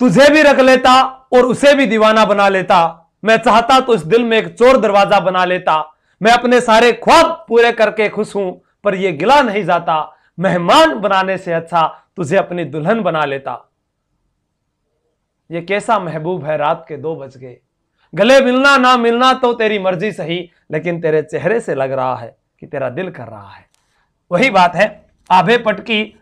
तुझे भी रख लेता और उसे भी दीवाना बना लेता मैं चाहता तो इस दिल में एक चोर दरवाजा बना लेता मैं अपने सारे ख्वाब पूरे करके खुश हूं पर यह गिला नहीं जाता मेहमान बनाने से अच्छा तुझे अपनी दुल्हन बना लेता यह कैसा महबूब है रात के दो बज गए गले मिलना ना मिलना तो तेरी मर्जी सही लेकिन तेरे चेहरे से लग रहा है कि तेरा दिल कर रहा है वही बात है आभे पटकी